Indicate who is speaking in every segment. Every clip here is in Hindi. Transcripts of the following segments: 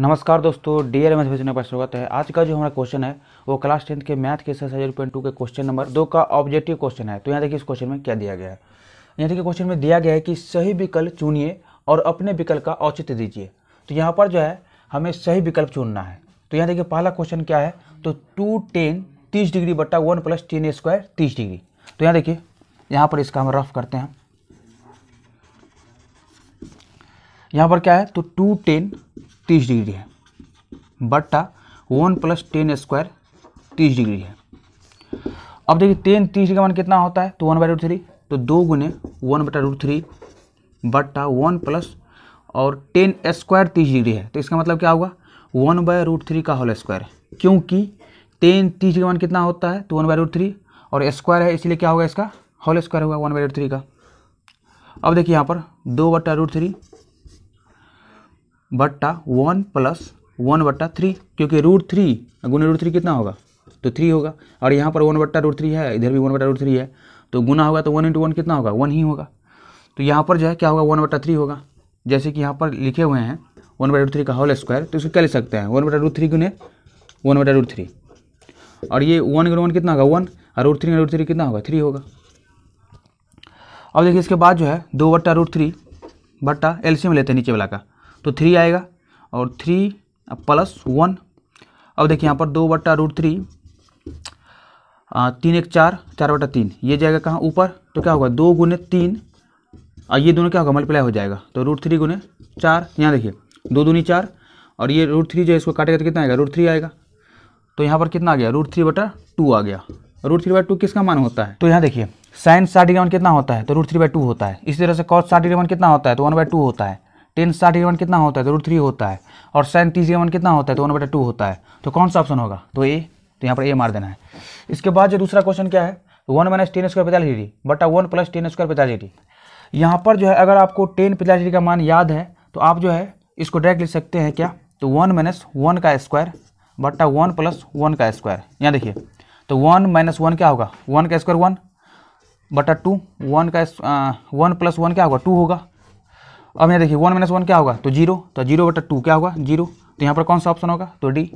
Speaker 1: नमस्कार दोस्तों डी एल एम एच पर स्वागत है आज का जो हमारा क्वेश्चन है वो क्लास टेंथ के मैथ के एक्सरसाइज पॉइंट टू के क्वेश्चन नंबर दो का ऑब्जेक्टिव क्वेश्चन है तो यहाँ देखिए इस क्वेश्चन में क्या दिया गया है यहाँ देखिए क्वेश्चन में दिया गया है कि सही विकल्प चुनिए और अपने विकल्प का औचित्य दीजिए तो यहाँ पर जो है हमें सही विकल्प चुनना है तो यहाँ देखिए पहला क्वेश्चन क्या है तो टू टेन तीस डिग्री बट्टा वन प्लस टेन स्क्वायर तीस डिग्री तो यहाँ देखिए यहाँ पर इसका हम रफ करते हैं यहाँ पर क्या है तो टू टेन तीस डिग्री है बट्टा वन प्लस टेन स्क्वायर तीस डिग्री है अब देखिए टेन तीस का मान कितना होता है तो वन बाई रूट थ्री तो दो गुने वन बटा रूट थ्री बट्टा वन प्लस और टेन स्क्वायर तीस डिग्री है तो इसका मतलब क्या होगा वन बाय रूट थ्री का होल स्क्वायर क्योंकि टेन तीस का मान कितना होता है तो वन बाय रूट थ्री और स्क्वायर है इसलिए क्या होगा इसका होल स्क्वायर होगा वन बाय रूट थ्री का अब देखिए यहाँ पर दो बट्टा रूट थ्री बट्टा वन प्लस वन बट्टा थ्री क्योंकि रूट थ्री गुना रूट थ्री कितना होगा तो थ्री होगा और यहाँ पर वन बट्टा रूट थ्री है इधर भी वन बट्टा रूट थ्री है तो गुना होगा तो वन इंटू वन कितना होगा वन ही होगा तो यहाँ पर जो है क्या होगा वन बट्टा थ्री होगा जैसे कि यहाँ पर लिखे हुए हैं वन बटा रूट थ्री का होल स्क्वायर तो इसको क्या ले सकते हैं वन बटा रूट थ्री गुने वन बटा रूट थ्री और ये वन गुना वन कितना होगा वन और रूट थ्री रूट थ्री कितना होगा थ्री होगा अब देखिए इसके बाद जो है दो बट्टा रूट थ्री बट्टा एलसीएम लेते हैं नीचे वाला का तो थ्री आएगा और थ्री प्लस वन अब देखिए यहाँ पर दो बट्टा रूट थ्री तीन एक चार चार बटा तीन ये जाएगा कहाँ ऊपर तो क्या होगा दो गुने तीन और ये दोनों क्या होगा मल्टीप्लाई हो जाएगा तो रूट थ्री गुने चार यहाँ देखिए दो दूनी चार और ये रूट थ्री जो है इसको काटेगा तो कितना आएगा रूट थ्री आएगा तो यहाँ पर कितना आ गया रूट थ्री बटा टू आ गया रूट थ्री बाई टू किसका मान होता है तो यहाँ देखिए साइन साठ डिग्री वन कितना होता है तो रूट थ्री बाई टू होता है इसी तरह से कॉस साठ डिग्री वन कितना होता है तो वन बाई टू होता है टेन साठ इलेवन कितना होता है तो रूट थ्री होता है और साइन तीस इलेवन कितना होता है तो वन बटा टू होता है तो कौन सा ऑप्शन होगा तो ए तो यहाँ पर ए मार देना है इसके बाद जो दूसरा क्वेश्चन क्या है वन माइनस टेन स्क्वायर पैंतालीस डिग्री बटा वन प्लस टेन स्क्वायर पैंतालीस डिग्री यहाँ पर जो है अगर आपको टेन पैंतालीस डिग्री का मान याद है तो आप जो है इसको डायरेक्ट लिख सकते हैं क्या तो वन माइनस वन का स्क्वायर बट्टा वन प्लस वन का स्क्वायर यहाँ देखिए तो वन माइनस वन क्या होगा वन का स्क्वायर वन बटा टू वन का वन प्लस वन क्या होगा टू होगा अब यहाँ देखिए वन माइनस वन क्या होगा तो जीरो तो जीरो बटा टू क्या होगा जीरो तो यहाँ पर कौन सा ऑप्शन होगा तो डी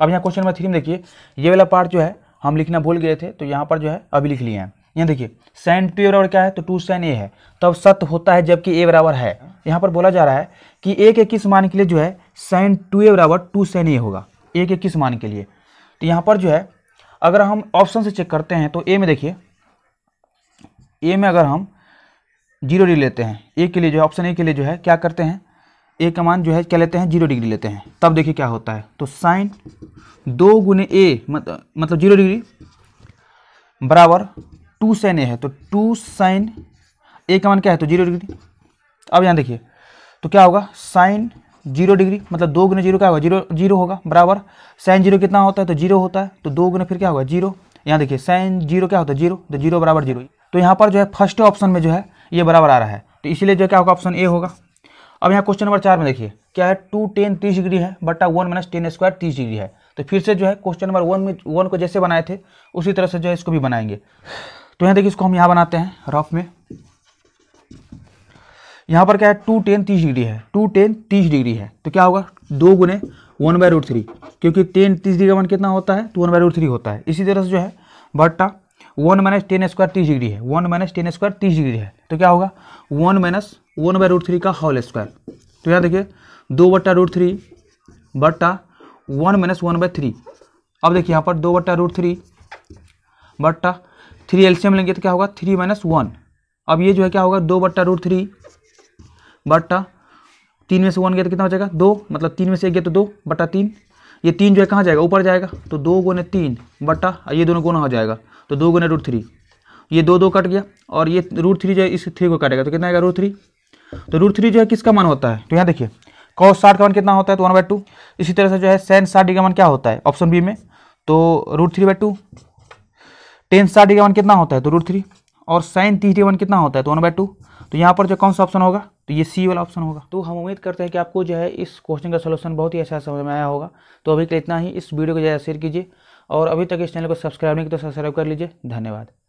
Speaker 1: अब यहाँ क्वेश्चन नंबर थ्री में देखिए ये वाला पार्ट जो है हम लिखना भूल गए थे तो यहाँ पर जो है अभी लिख लिए हैं यहाँ देखिए साइन टू ए बराबर क्या है तो टू साइन ए है तब तो सत्य होता है जबकि ए बराबर है यहाँ पर बोला जा रहा है कि ए के किस मान के लिए जो है साइन टू ए बराबर टू साइन ए होगा ए के किस मान के लिए तो यहाँ पर जो है अगर हम ऑप्शन से चेक करते हैं तो ए में देखिए ए में अगर हम जीरो डिग्री लेते हैं ए के लिए जो है ऑप्शन ए के लिए जो है क्या करते हैं ए का मान जो है क्या लेते हैं जीरो डिग्री लेते हैं तब देखिए क्या होता है तो साइन दो गुने ए मतलब मतलब जीरो डिग्री बराबर टू साइन ए है तो टू साइन ए का मान क्या है तो जीरो डिग्री अब यहाँ देखिए तो क्या होगा साइन जीरो डिग्री मतलब दो गुने जीरो क्या होगा जीरो जीरो होगा बराबर साइन जीरो कितना होता है तो जीरो होता है तो दो गुने फिर क्या होगा जीरो यहाँ देखिए साइन जीरो क्या होता है जीरो तो जीरो बराबर जीरो तो यहाँ पर जो है फर्स्ट ऑप्शन में जो है ये बराबर आ रहा है तो इसलिए जो क्या होगा ऑप्शन ए होगा अब यहाँ क्वेश्चन नंबर चार में देखिए क्या है टू टेन तीस डिग्री है बट्टा वन माइनस टेन स्क्वायर तीस डिग्री है तो फिर से जो है क्वेश्चन नंबर वन में वन को जैसे बनाए थे उसी तरह से जो है इसको भी बनाएंगे तो यहाँ देखिए इसको हम यहाँ बनाते हैं रफ में यहाँ पर क्या है टू टेन तीस डिग्री है टू टेन तीस डिग्री है तो क्या होगा दो गुने वन बाय रूट थ्री क्योंकि टेन तीस डिग्री वन कितना होता है तो वन बाय रूट थ्री होता है इसी तरह से जो है बट्टा वन माइनस टेन स्क्वायर तीस डिग्री है वन माइनस टेन स्क्वायर तीस डिग्री है तो क्या होगा one minus one by root three का होल स्क्वायर तो यहाँ देखिए दो बट्टा रूट थ्री बट्टा one minus one by three अब देखिए यहाँ पर दो बट्टा रूट थ्री बट्टा थ्री एल्शियम लेंगे तो क्या होगा थ्री माइनस वन अब ये जो है क्या होगा दो बट्टा रूट थ्री बट्टा तीन में से वन गया तो कितना हो जाएगा दो मतलब तीन में से एक गया तो दो बट्टा तीन ये तीन जो है कहाँ जाएगा ऊपर जाएगा तो दो गुने तीन बटा ये दोनों गुना हो जाएगा तो दो गुने रूट थ्री ये दो दो कट गया और ये रूट थ्री जो है इस थ्री को काटेगा तो कितना आएगा रूट थ्री तो रूट थ्री जो है किसका मान होता है तो यहाँ देखिए कॉस साठ का मन कितना होता है तो वन बाई टू इसी तरह से जो है सेन साठ डी का मान क्या होता है ऑप्शन बी में तो root three by two tan साठ डी का मान कितना होता है तो रूट थ्री और साइन तीस डी का तो कितना होता है तो वन बाई टू तो यहाँ पर जो कौन सा ऑप्शन होगा तो ये सी वाला ऑप्शन होगा तो हम उम्मीद करते हैं कि आपको जो है इस क्वेश्चन का सोल्यूशन बहुत ही अच्छा समझ में आया होगा तो अभी के इतना ही इस वीडियो को ज़्यादा शेयर कीजिए और अभी तक इस चैनल को सब्सक्राइब नहीं किया तो सब्सक्राइब कर लीजिए धन्यवाद